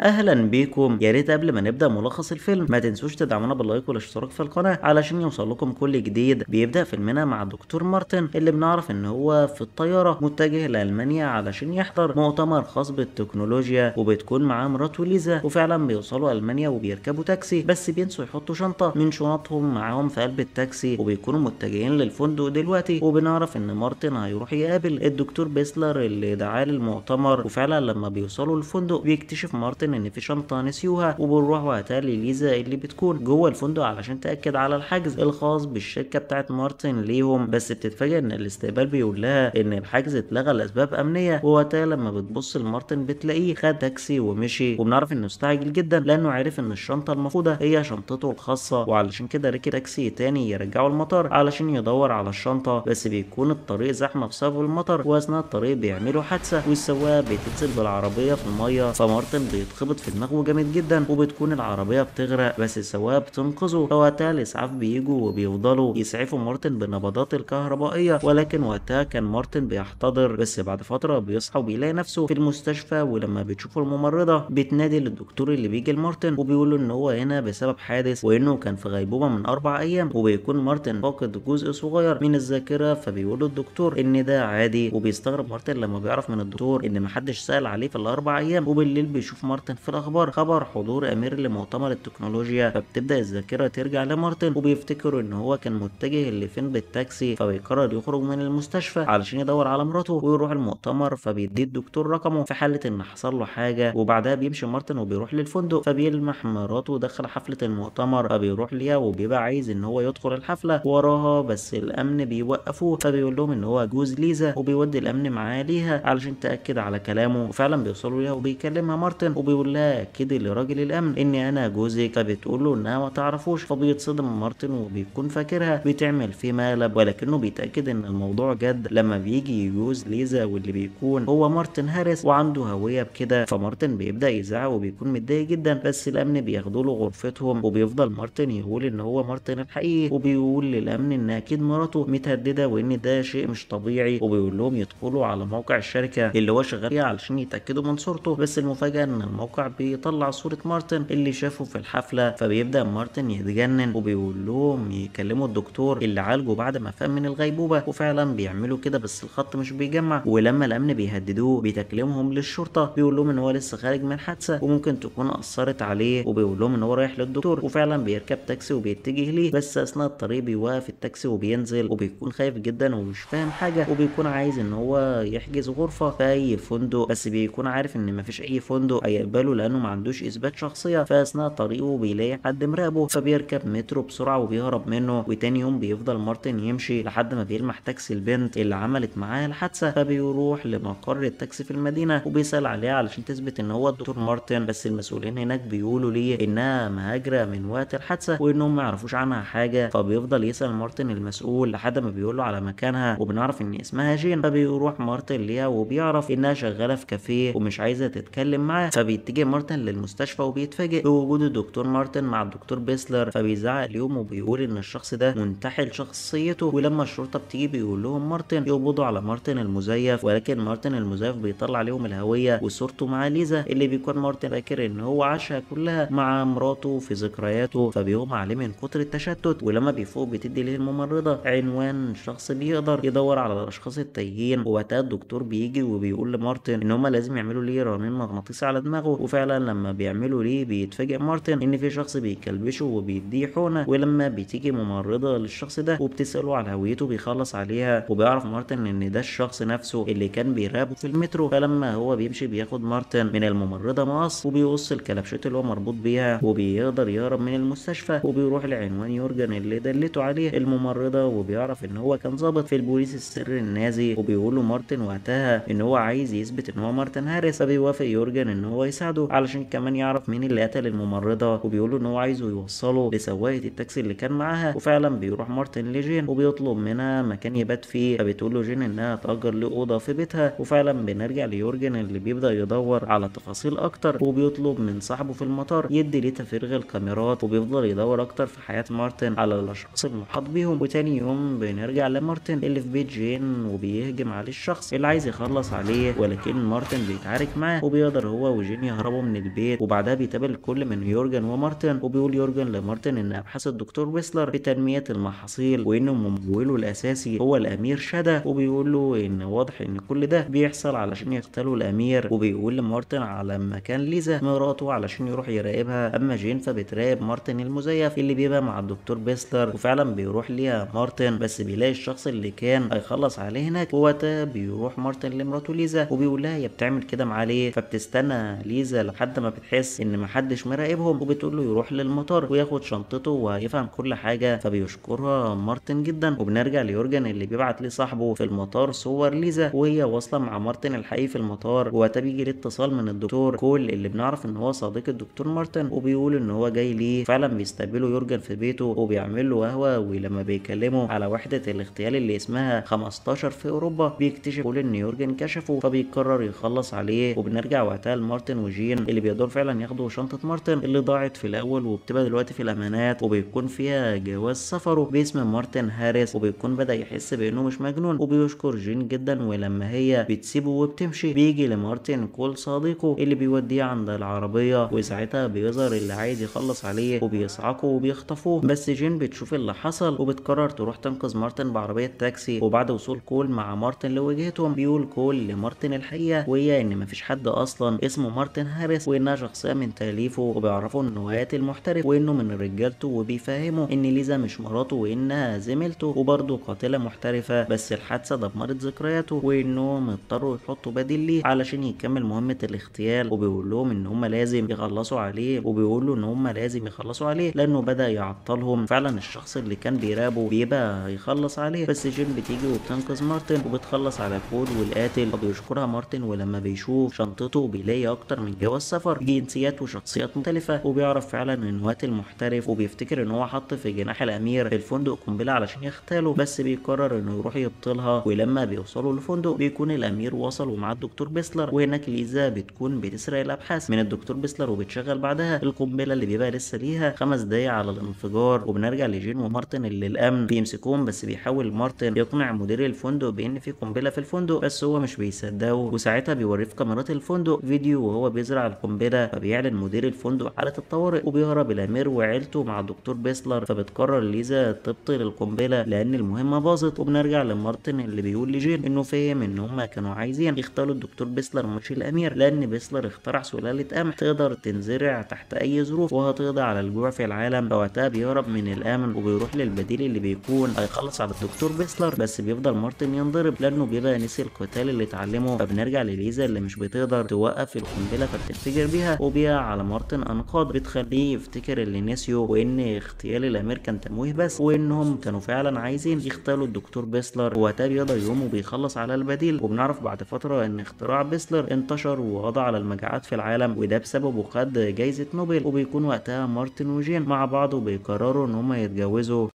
اهلا بيكم يا ريت قبل ما نبدا ملخص الفيلم ما تنسوش تدعمونا باللايك والاشتراك في القناه علشان يوصل لكم كل جديد بيبدا فيلمنا مع دكتور مارتن اللي بنعرف ان هو في الطياره متجه لالمانيا علشان يحضر مؤتمر خاص بالتكنولوجيا وبتكون معاه مراته ليزا وفعلا بيوصلوا المانيا وبيركبوا تاكسي بس بينسوا يحطوا شنطه من شنطهم معاهم في قلب التاكسي وبيكونوا متجهين للفندق دلوقتي وبنعرف ان مارتن هيروح يقابل الدكتور بيسلر اللي دعاه للمؤتمر وفعلا لما بيوصلوا الفندق بيكتشف مارتن كابتن ان في شنطه نسيوها وبنروح وقتها لليزا اللي بتكون جوه الفندق علشان تاكد على الحجز الخاص بالشركه بتاعت مارتن ليهم بس بتتفاجئ ان الاستقبال بيقول لها ان الحجز اتلغى لاسباب امنيه ووقتها لما بتبص لمارتن بتلاقيه خد تاكسي ومشي وبنعرف انه استعجل جدا لانه عرف ان الشنطه المفقوده هي شنطته الخاصه وعلشان كده ركب تاكسي تاني يرجعه المطار علشان يدور على الشنطه بس بيكون الطريق زحمه بسبب المطر واثناء الطريق بيعملوا حادثه والسواق بتنزل بالعربيه في الميه فمارتن بيطلع بتتخبط في دماغه جامد جدا وبتكون العربيه بتغرق بس السواق بتنقذه فوقتها الاسعاف بيجوا وبيفضلوا يسعفوا مارتن بنبضات الكهربائيه ولكن وقتها كان مارتن بيحتضر بس بعد فتره بيصحى وبيلاقي نفسه في المستشفى ولما بتشوفه الممرضه بتنادي للدكتور اللي بيجي لمارتن وبيقول له ان هو هنا بسبب حادث وانه كان في غيبوبه من اربع ايام وبيكون مارتن فاقد جزء صغير من الذاكره فبيقول له الدكتور ان ده عادي وبيستغرب مارتن لما بيعرف من الدكتور ان محدش سال عليه في الاربع ايام وبالليل بيشوف مارتن مارتن في الاخبار خبر حضور امير لمؤتمر التكنولوجيا فبتبدا الذاكره ترجع لمارتن وبيفتكروا ان هو كان متجه لفين بالتاكسي فبيقرر يخرج من المستشفى علشان يدور على مراته ويروح المؤتمر فبيديه الدكتور رقمه في حاله ان حصل له حاجه وبعدها بيمشي مارتن وبيروح للفندق فبيلمح مراته داخل حفله المؤتمر فبيروح ليها وبيبقى عايز ان هو يدخل الحفله وراها بس الامن بيوقفوه فبيقول لهم ان هو جوز ليزا وبيودي الامن معاه ليها علشان تاكد على كلامه وفعلا بيوصلوا ليها وبيكلمها مارتن وبي بيقول لها كده لراجل الامن اني انا جوزك فبتقول له انها ما تعرفوش فبيتصدم مارتن وبيكون فاكرها بتعمل في مقلب ولكنه بيتاكد ان الموضوع جد لما بيجي يجوز ليزا واللي بيكون هو مارتن هاريس وعنده هويه بكده فمارتن بيبدا يزعق وبيكون متضايق جدا بس الامن بياخدوا له غرفتهم وبيفضل مارتن يقول ان هو مارتن الحقيقي وبيقول للامن ان اكيد مراته متهدده وان ده شيء مش طبيعي وبيقول لهم يدخلوا على موقع الشركه اللي هو شغال فيها علشان يتاكدوا من صورته بس المفاجاه ان الموقع الموقع بيطلع صورة مارتن اللي شافه في الحفلة فبيبدأ مارتن يتجنن وبيقول لهم يكلموا الدكتور اللي عالجه بعد ما فهم من الغيبوبة وفعلا بيعملوا كده بس الخط مش بيجمع ولما الأمن بيهددوه بيتكلمهم للشرطة بيقول لهم إن هو لسه خارج من حادثة وممكن تكون أثرت عليه وبيقول لهم إن هو رايح للدكتور وفعلا بيركب تاكسي وبيتجه ليه بس أثناء الطريق بيوقف التاكسي وبينزل وبيكون خايف جدا ومش فاهم حاجة وبيكون عايز إن هو يحجز غرفة في أي فندق بس بيكون عارف إن مفيش أي فندق باله لانه ما عندوش اثبات شخصيه فاثناء طريقه بيلاقي حد مراقبه فبيركب مترو بسرعه وبيهرب منه وتاني يوم بيفضل مارتن يمشي لحد ما بيلمح تاكسي البنت اللي عملت معاه الحادثه فبيروح لمقر التاكسي في المدينه وبيسال عليها علشان تثبت ان هو الدكتور مارتن بس المسؤولين هناك بيقولوا ليه انها مهاجره من وقت الحادثه وانهم ما يعرفوش عنها حاجه فبيفضل يسال مارتن المسؤول لحد ما بيقول له على مكانها وبنعرف ان اسمها جين فبيروح مارتن ليها وبيعرف انها شغاله في كافيه ومش عايزه تتكلم معاه فبيت بيتجه مارتن للمستشفى وبيتفاجئ بوجود الدكتور مارتن مع الدكتور بيسلر فبيزعق ليهم وبيقول ان الشخص ده منتحل شخصيته ولما الشرطه بتيجي بيقول لهم مارتن يقبضوا على مارتن المزيف ولكن مارتن المزيف بيطلع عليهم الهويه وصورته مع ليزا اللي بيكون مارتن فاكر ان هو عاشها كلها مع مراته في ذكرياته فبيقوم عليه من كتر التشتت ولما بيفوق بتدي ليه الممرضه عنوان شخص بيقدر يدور على الاشخاص التايهين ووقتها الدكتور بيجي وبيقول لمارتن ان هما لازم يعملوا ليه رنين مغناطيسي على دماغه وفعلا لما بيعملوا ليه بيتفاجئ مارتن ان في شخص بيكلبشه وبيديه حقنه ولما بتيجي ممرضه للشخص ده وبتساله على هويته بيخلص عليها وبيعرف مارتن ان ده الشخص نفسه اللي كان بيرابه في المترو فلما هو بيمشي بياخد مارتن من الممرضه مقص وبيقص الكلبشات اللي هو مربوط بيها وبيقدر يهرب من المستشفى وبيروح لعنوان يورجن اللي دلته عليه الممرضه وبيعرف ان هو كان ظابط في البوليس السري النازي وبيقول له مارتن وقتها ان هو عايز يثبت ان هو مارتن هاريس فبيوافق يورجن ان هو يساعده بيساعده علشان كمان يعرف مين اللي قتل الممرضه وبيقول له ان هو عايزه يوصله لسواقه التاكسي اللي كان معاها وفعلا بيروح مارتن لجين وبيطلب منها مكان يبات فيه فبتقول له جين انها تاجر له اوضه في بيتها وفعلا بنرجع ليورجن اللي بيبدا يدور على تفاصيل اكتر وبيطلب من صاحبه في المطار يدي ليه تفرغ الكاميرات وبيفضل يدور اكتر في حياه مارتن على الاشخاص المحاط بيهم وتاني يوم بنرجع لمارتن اللي في بيت جين وبيهجم عليه الشخص اللي عايز يخلص عليه ولكن مارتن بيتعارك معاه وبيقدر هو وجين يهربوا من البيت وبعدها بيتقابل الكل من يورجن ومارتن وبيقول يورجن لمارتن ان ابحاث الدكتور ويسلر في تنميه المحاصيل وان مموله الاساسي هو الامير شدا وبيقول له ان واضح ان كل ده بيحصل علشان يقتلوا الامير وبيقول لمارتن على مكان ليزا مراته علشان يروح يراقبها اما جين فبتراقب مارتن المزيف اللي بيبقى مع الدكتور بيسلر وفعلا بيروح ليها مارتن بس بيلاقي الشخص اللي كان هيخلص عليه هناك وقتها بيروح مارتن لمراته ليزا وبيقول لها هي بتعمل كده معاه ليه فبتستنى الفيزا لحد ما بتحس ان محدش مراقبهم وبتقول له يروح للمطار وياخد شنطته وهيفهم كل حاجه فبيشكرها مارتن جدا وبنرجع ليورجن اللي بيبعت لصاحبه في المطار صور ليزا وهي واصله مع مارتن الحقيقي في المطار وقتها بيجي الاتصال من الدكتور كول اللي بنعرف ان هو صديق الدكتور مارتن وبيقول ان هو جاي ليه فعلا بيستقبله يورجن في بيته وبيعمل له قهوه ولما بيكلمه على وحده الاغتيال اللي اسمها 15 في اوروبا بيكتشف كول ان يورجن كشفه فبيقرر يخلص عليه وبنرجع وقتها لمارتن وجين اللي بيقدروا فعلا ياخدوا شنطه مارتن اللي ضاعت في الاول وبتبقى دلوقتي في الامانات وبيكون فيها جواز سفره باسم مارتن هاريس وبيكون بدا يحس بانه مش مجنون وبيشكر جين جدا ولما هي بتسيبه وبتمشي بيجي لمارتن كول صديقه اللي بيوديه عند العربيه وساعتها بيظهر اللي عايز يخلص عليه وبيصعقه وبيخطفوه بس جين بتشوف اللي حصل وبتقرر تروح تنقذ مارتن بعربيه تاكسي وبعد وصول كول مع مارتن لوجهتهم بيقول كول لمارتن الحقيقه وهي ان مفيش حد اصلا اسمه مارتن هاريس وانها شخصيه من تاليفه وبيعرفوا ان قاتل المحترف وانه من رجالته وبيفهمه ان ليزا مش مراته وانها زميلته وبرده قاتله محترفه بس الحادثه دمرت ذكرياته وانهم اضطروا يحطوا بديل ليه علشان يكمل مهمه الاغتيال وبيقول لهم ان هم لازم يخلصوا عليه وبيقول ان هم لازم يخلصوا عليه لانه بدا يعطلهم فعلا الشخص اللي كان بيراقبه بيبقى يخلص عليه بس جين بتيجي وبتنقذ مارتن وبتخلص على فول والقاتل فبيشكرها مارتن ولما بيشوف شنطته بيلاقي اكتر من جو السفر جنسيات وشخصيات مختلفه وبيعرف فعلا ان وقت المحترف وبيفتكر ان هو حط في جناح الامير في الفندق قنبله علشان يختاله بس بيقرر انه يروح يبطلها ولما بيوصلوا للفندق بيكون الامير وصل ومعاه الدكتور بيسلر وهناك ليزا بتكون بتسرق الابحاث من الدكتور بيسلر وبتشغل بعدها القنبله اللي بيبقى لسه ليها خمس دقايق على الانفجار وبنرجع لجين ومارتن اللي الامن بيمسكوهم بس بيحاول مارتن يقنع مدير الفندق بان في قنبله في الفندق بس هو مش بيصدقه وساعتها بيوريه في كاميرات الفندق فيديو وهو بيزرع القنبله فبيعلن مدير الفندق حاله الطوارئ وبيهرب الامير وعيلته مع دكتور بيسلر فبتقرر ليزا تبطل القنبله لان المهمه باظت وبنرجع لمارتن اللي بيقول لجين انه فهم ان هما كانوا عايزين يختاروا الدكتور بيسلر مش الامير لان بيسلر اخترع سلاله قمح تقدر تنزرع تحت اي ظروف وهتقضي على الجوع في العالم فوقتها بيهرب من الامن وبيروح للبديل اللي بيكون هيخلص على الدكتور بيسلر بس بيفضل مارتن ينضرب لانه بيبقى نسي القتال اللي اتعلمه فبنرجع لليزا اللي مش بتقدر توقف القنبله تقدر تنفجر بيها وبيها على مارتن أنقاض بتخليه يفتكر اللي نسيه وإن اغتيال الأمريكان تمويه بس وإنهم كانوا فعلا عايزين يغتالوا الدكتور بيسلر وقتها بيقضى يوم وبيخلص على البديل وبنعرف بعد فترة إن اختراع بيسلر انتشر ووضع على المجاعات في العالم وده بسببه خد جايزة نوبل وبيكون وقتها مارتن وجين مع بعض وبيقرروا إن هم يتجوزوا